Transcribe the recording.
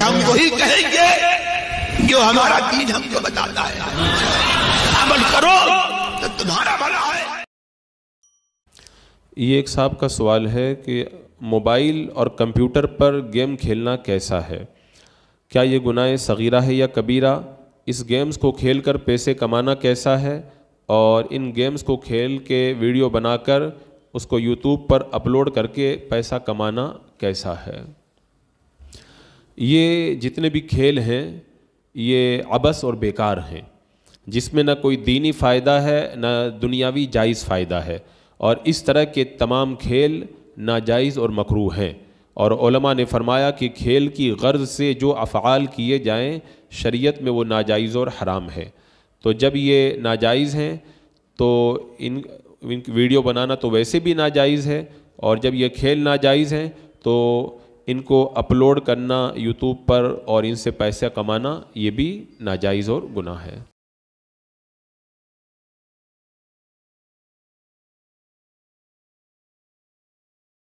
हम वही कहेंगे जो हमारा दीन हमको बताता है अमल करो तो तुम्हारा भला है ये एक साहब का सवाल है कि मोबाइल और कंप्यूटर पर गेम खेलना कैसा है क्या ये गुनाह सगीरा है या कबीरा इस गेम्स को खेल कर पैसे कमाना कैसा है और इन गेम्स को खेल के वीडियो बनाकर उसको यूट्यूब पर अपलोड करके पैसा कमाना कैसा है ये जितने भी खेल हैं ये अबस और बेकार हैं जिसमें ना कोई दीनी फ़ायदा है ना दुनियावी जायज़ फ़ायदा है और इस तरह के तमाम खेल नाजायज़ और मकरू हैं और ओलमा ने फरमाया कि खेल की गर्ज से जो अफ़ाल किए जाएं शरीयत में वो नाजायज़ और हराम है तो जब ये नाजायज़ हैं तो इन, इन वीडियो बनाना तो वैसे भी नाजायज़ है और जब ये खेल नाजायज़ हैं तो इनको अपलोड करना यूट्यूब पर और इनसे पैसा कमाना ये भी नाजायज़ और गुनाह है